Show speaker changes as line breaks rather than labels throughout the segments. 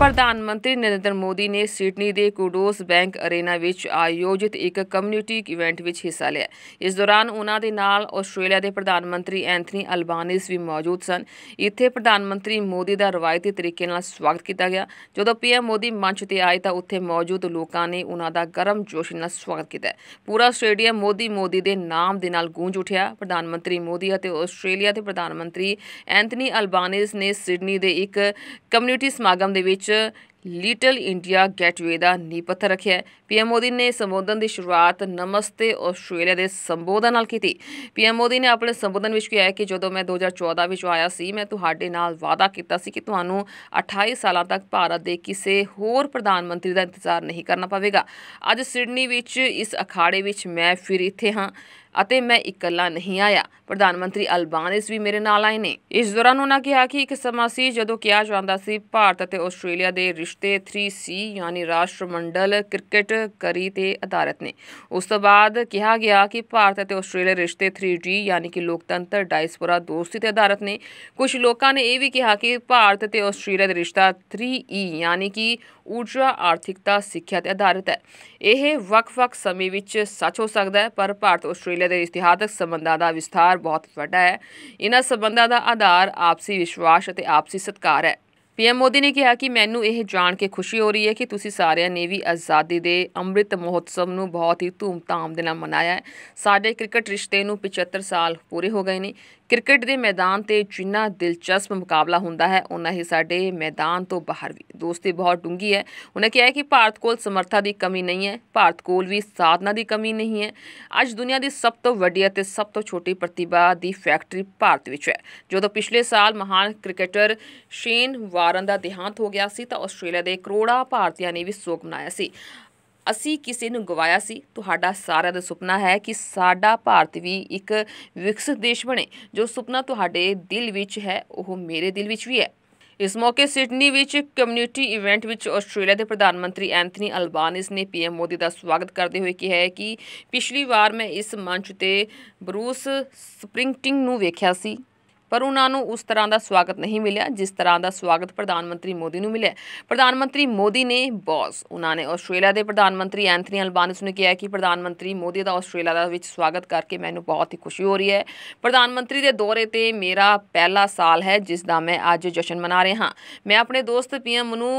ਪ੍ਰਧਾਨ ਮੰਤਰੀ ਨਰਿੰਦਰ ਮੋਦੀ ਨੇ ਸਿਡਨੀ ਦੇ ਕੁਡੋਸ ਬੈਂਕ ਅਰੇਨਾ ਵਿੱਚ ਆਯੋਜਿਤ ਇੱਕ ਕਮਿਊਨਿਟੀ ਇਵੈਂਟ ਵਿੱਚ ਹਿੱਸਾ ਲਿਆ ਇਸ ਦੌਰਾਨ ਉਹਨਾਂ ਦੇ ਨਾਲ ਆਸਟ੍ਰੇਲੀਆ ਦੇ ਪ੍ਰਧਾਨ ਮੰਤਰੀ ਐਂਥਨੀ ਅਲਬਾਨਿਸ ਵੀ ਮੌਜੂਦ ਸਨ ਇੱਥੇ ਪ੍ਰਧਾਨ ਮੰਤਰੀ ਮੋਦੀ ਦਾ ਰਵਾਇਤੀ ਤਰੀਕੇ ਨਾਲ ਸਵਾਗਤ ਕੀਤਾ ਗਿਆ ਜਦੋਂ ਪੀਐਮ ਮੋਦੀ ਮੰਚ ਤੇ ਆਏ ਤਾਂ ਉੱਥੇ ਮੌਜੂਦ ਲੋਕਾਂ ਨੇ ਉਹਨਾਂ ਦਾ ਗਰਮ ਜੋਸ਼ ਨਾਲ ਸਵਾਗਤ ਕੀਤਾ ਪੂਰਾ ਸਟੇਡੀਅਮ ਮੋਦੀ ਮੋਦੀ ਦੇ ਨਾਮ ਦੇ ਨਾਲ ਗੂੰਜ ਉਠਿਆ ਪ੍ਰਧਾਨ ਮੰਤਰੀ ਮੋਦੀ ਅਤੇ ਆਸਟ੍ਰੇਲੀਆ ਦੇ ਪ੍ਰਧਾਨ ਮੰਤਰੀ ਐਂਥਨੀ ਅਲਬਾਨਿਸ ਨੇ ਸਿਡਨੀ ਦੇ ਇੱਕ ਕਮਿਊਨਿਟੀ ਸਮਾਗਮ ਦੇ ਵਿੱਚ ਵਿੱਚ ਲਿਟਲ ਇੰਡੀਆ ਗੇਟਵੇ ਦਾ ਨੀਂਹ ਰੱਖਿਆ ਪੀਐਮ ਮੋਦੀ ਨੇ ਸੰਬੋਧਨ ਦੀ ਸ਼ੁਰੂਆਤ ਨਮਸਤੇ ਆਸਟ੍ਰੇਲੀਆ ਦੇ ਸੰਬੋਧਨ ਨਾਲ ਕੀਤੀ ਪੀਐਮ ਮੋਦੀ ਨੇ ਆਪਣੇ ਸੰਬੋਧਨ ਵਿੱਚ ਕਿਹਾ ਕਿ ਜਦੋਂ ਮੈਂ 2014 ਵਿੱਚ ਆਇਆ ਸੀ ਮੈਂ ਤੁਹਾਡੇ ਨਾਲ ਵਾਅਦਾ ਕੀਤਾ ਸੀ ਕਿ ਤੁਹਾਨੂੰ 28 ਸਾਲਾਂ ਤੱਕ ਭਾਰਤ ਦੇ ਕਿਸੇ ਹੋਰ ਪ੍ਰਧਾਨ ਮੰਤਰੀ ਦਾ ਇੰਤਜ਼ਾਰ ਨਹੀਂ ਕਰਨਾ ਪਵੇਗਾ ਅੱਜ ਸਿਡਨੀ ਵਿੱਚ ਇਸ ਅਖਾੜੇ ਵਿੱਚ ਮੈਂ ਫਿਰ ਇੱਥੇ ਹਾਂ ਅਤੇ ਮੈਂ ਇਕੱਲਾ ਨਹੀਂ ਆਇਆ ਪ੍ਰਧਾਨ ਮੰਤਰੀ ਅਲਬਾਨਿਸ ਵੀ ਮੇਰੇ ਨਾਲ ਆਏ ਨੇ ਇਸ ਦੌਰਾਨ ਉਹਨਾਂ ਕਿਹਾ ਕਿ ਇੱਕ ਸਮਾਂ ਸੀ ਜਦੋਂ ਕਿਹਾ ਜਾਂਦਾ ਸੀ ਭਾਰਤ ਅਤੇ ਆਸਟ੍ਰੇਲੀਆ ਦੇ ਰਿਸ਼ਤੇ 3C ਯਾਨੀ ਰਾਸ਼ਟਰਮੰਡਲ ਕ੍ਰਿਕਟ ਕਰੀ ਤੇ ਆਧਾਰਿਤ ਨੇ ਉਸ ਤੋਂ ਬਾਅਦ ਕਿਹਾ ਗਿਆ ਕਿ ਭਾਰਤ ਅਤੇ ਆਸਟ੍ਰੇਲੀਆ ਰਿਸ਼ਤੇ 3G ਯਾਨੀ ਕਿ ਲੋਕਤੰਤਰ ਡਾਇਸਪੋਰਾ ਦੋਸਤੀ ਤੇ ਆਧਾਰਿਤ ਨੇ ਕੁਝ ਲੋਕਾਂ ਨੇ ਇਹ ਵੀ ਕਿਹਾ ਕਿ ਭਾਰਤ ਤੇ ਆਸਟ੍ਰੇਲੀਆ ਦਾ ਰਿਸ਼ਤਾ 3E e ਯਾਨੀ ਕਿ ਊਰਜਾ ਆਰਥਿਕਤਾ ਸਿੱਖਿਆ ਤੇ ਆਧਾਰਿਤ ਹੈ ਇਹ ਵੱਖ-ਵੱਖ ਸਮੇਂ ਵਿੱਚ ਸੱਚ ਹੋ ਸਕਦਾ ਹੈ ਪਰ ਭਾਰਤ ਆਸਟ੍ਰੇਲੀਆ ਦੇ ਇਤਿਹਾਸਕ ਸਬੰਧਾਂ ਦਾ ਵਿਸਥਾਰ ਬਹੁਤ ਵੱਡਾ ਹੈ ਇਹਨਾਂ ਸਬੰਧਾਂ ਦਾ ਆਧਾਰ ਆਪਸੀ ਵਿਸ਼ਵਾਸ ਅਤੇ ਆਪਸੀ ਸਤਿਕਾਰ ਹੈ ਪੀਐਮ ਮੋਦੀ ਨੇ ਕਿਹਾ ਕਿ ਮੈਨੂੰ ਇਹ ਜਾਣ ਕੇ ਖੁਸ਼ੀ ਹੋ ਰਹੀ ਹੈ ਕਿ ਤੁਸੀਂ ਸਾਰਿਆਂ ਨੇ ਵੀ ਆਜ਼ਾਦੀ ਦੇ ਅੰਮ੍ਰਿਤ ਮਹੋਤਸਵ ਨੂੰ ਬਹੁਤ ਹੀ ਧੂਮਧਾਮ ਦੇ ਨਾਲ ਮਨਾਇਆ ਹੈ ਸਾਡੇ ਕ੍ਰਿਕਟ ਰਿਸ਼ਤੇ ਨੂੰ 75 ਸਾਲ ਪੂਰੇ ਹੋ ਗਏ ਨੇ ਕ੍ਰਿਕਟ ਦੇ ਮੈਦਾਨ ਤੇ ਜਿੰਨਾ ਦਿਲਚਸਪ ਮੁਕਾਬਲਾ ਹੁੰਦਾ ਹੈ ਉਨਾ ਹੀ ਸਾਡੇ ਮੈਦਾਨ ਤੋਂ ਬਾਹਰ ਵੀ ਦੋਸਤੀ ਬਹੁਤ ਡੂੰਗੀ ਹੈ ਉਹਨੇ ਕਿਹਾ ਕਿ ਭਾਰਤ ਕੋਲ ਸਮਰੱਥਾ ਦੀ ਕਮੀ ਨਹੀਂ ਹੈ ਭਾਰਤ ਕੋਲ ਵੀ ਸਾਧਨਾ ਦੀ ਕਮੀ ਨਹੀਂ ਹੈ ਅੱਜ ਦੁਨੀਆ ਦੀ ਸਭ ਤੋਂ ਵੱਡੀ ਅਤੇ ਸਭ ਤੋਂ ਛੋਟੀ ਪ੍ਰਤਿਭਾ ਦੀ ਫੈਕਟਰੀ ਭਾਰਤ ਵਿੱਚ ਹੈ ਜਦੋਂ ਪਿਛਲੇ ਸਾਲ ਮਹਾਨ ਕ੍ਰਿਕਟਰ ਸ਼ੇਨ ਵਾ ਕਾਰਨ ਦਾ ਦੇਹਾਂਤ ਹੋ ਗਿਆ ਸੀ ਤਾਂ ਆਸਟ੍ਰੇਲੀਆ ਦੇ ਕਰੋੜਾਂ ਭਾਰਤੀਆਂ ਨੇ ਵੀ ਸੋਗ ਮਨਾਇਆ ਸੀ ਅਸੀਂ ਕਿਸੇ ਨੂੰ ਗਵਾਇਆ ਸੀ ਤੁਹਾਡਾ ਸਾਰਿਆਂ ਦਾ ਸੁਪਨਾ ਹੈ ਕਿ ਸਾਡਾ ਭਾਰਤ ਵੀ ਇੱਕ ਵਿਕਸਿਤ ਦੇਸ਼ ਬਣੇ ਜੋ ਸੁਪਨਾ ਤੁਹਾਡੇ ਦਿਲ ਵਿੱਚ ਹੈ ਉਹ ਮੇਰੇ ਦਿਲ ਵਿੱਚ ਵੀ ਹੈ ਇਸ ਮੌਕੇ ਸਿਡਨੀ ਵਿੱਚ ਕਮਿਊਨਿਟੀ ਇਵੈਂਟ ਵਿੱਚ ਆਸਟ੍ਰੇਲੀਆ ਦੇ ਪ੍ਰਧਾਨ ਮੰਤਰੀ ਐਂਥਨੀ ਅਲਬਾਨਿਸ ਨੇ ਪੀਐਮ ਮੋਦੀ ਦਾ ਸਵਾਗਤ ਕਰਦੇ ਹੋਏ ਕਿਹਾ ਕਿ ਪਿਛਲੀ ਵਾਰ ਮੈਂ ਇਸ ਮੰਚ ਤੇ ਬਰੂਸ ਸਪ੍ਰਿੰਗਟਿੰਗ ਨੂੰ ਵੇਖਿਆ ਸੀ ਪਰ ਉਹਨਾਂ ਨੂੰ ਉਸ ਤਰ੍ਹਾਂ ਦਾ ਸਵਾਗਤ ਨਹੀਂ ਮਿਲਿਆ ਜਿਸ ਤਰ੍ਹਾਂ ਦਾ ਸਵਾਗਤ ਪ੍ਰਧਾਨ ਮੰਤਰੀ ਮੋਦੀ ਨੂੰ ਮਿਲਿਆ ਪ੍ਰਧਾਨ ਮੰਤਰੀ ਮੋਦੀ ਨੇ ਬੌਸ ਉਹਨਾਂ ਨੇ ਆਸਟ੍ਰੇਲੀਆ ਦੇ ਪ੍ਰਧਾਨ ਮੰਤਰੀ ਐਂਥਨੀ ਅਲਬਾਨਸ ਨੂੰ ਕਿਹਾ ਕਿ ਪ੍ਰਧਾਨ ਮੰਤਰੀ ਮੋਦੀ ਦਾ ਆਸਟ੍ਰੇਲੀਆ ਦਾ ਵਿੱਚ ਸਵਾਗਤ ਕਰਕੇ ਮੈਨੂੰ ਬਹੁਤ ਹੀ ਖੁਸ਼ੀ ਹੋ ਰਹੀ ਹੈ ਪ੍ਰਧਾਨ ਮੰਤਰੀ ਦੇ ਦੌਰੇ ਤੇ ਮੇਰਾ ਪਹਿਲਾ ਸਾਲ ਹੈ ਜਿਸ ਦਾ ਮੈਂ ਅੱਜ ਜਸ਼ਨ ਮਨਾ ਰਿਹਾ ਹਾਂ ਮੈਂ ਆਪਣੇ ਦੋਸਤ ਪੀਐਮ ਨੂੰ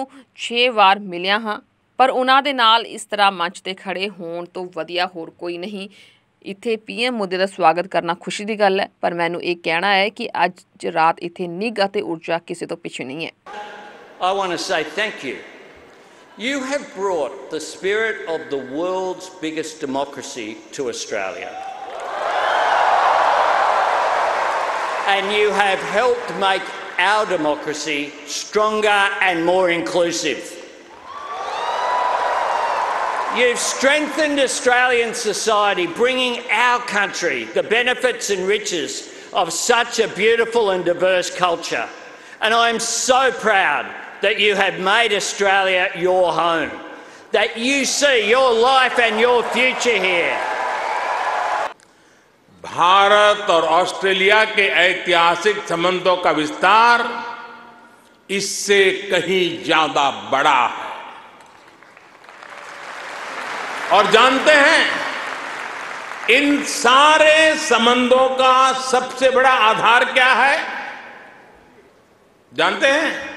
6 ਵਾਰ ਮਿਲਿਆ ਹਾਂ ਪਰ ਉਹਨਾਂ ਦੇ ਨਾਲ ਇਸ ਤਰ੍ਹਾਂ ਮੰਚ ਤੇ ਖੜੇ ਹੋਣ ਤੋਂ ਵਧੀਆ ਹੋਰ ਕੋਈ ਨਹੀਂ ਇੱਥੇ ਪੀਐਮ ਮੋਦੀ ਦਾ ਸਵਾਗਤ ਕਰਨਾ ਖੁਸ਼ੀ ਦੀ ਗੱਲ ਹੈ ਪਰ ਮੈਨੂੰ ਇਹ ਕਹਿਣਾ ਹੈ ਕਿ ਅੱਜ ਰਾਤ ਇੱਥੇ ਨਿੱਘ ਅਤੇ ਊਰਜਾ ਕਿਸੇ ਤੋਂ ਪਿੱਛੇ ਨਹੀਂ ਹੈ
I want to say thank you you have brought the spirit of the world's biggest democracy to Australia and you have helped make our democracy stronger and more inclusive You've strengthened Australian society, bringing our country the benefits and riches of such a beautiful and diverse culture. And I am so proud that you have made Australia your home, that you see your life
and your future here. Bharat और Australia के ऐतिहासिक संबंधों का विस्तार इससे कहीं ज्यादा बड़ा है और जानते हैं इन सारे संबंधों का सबसे बड़ा आधार क्या है जानते हैं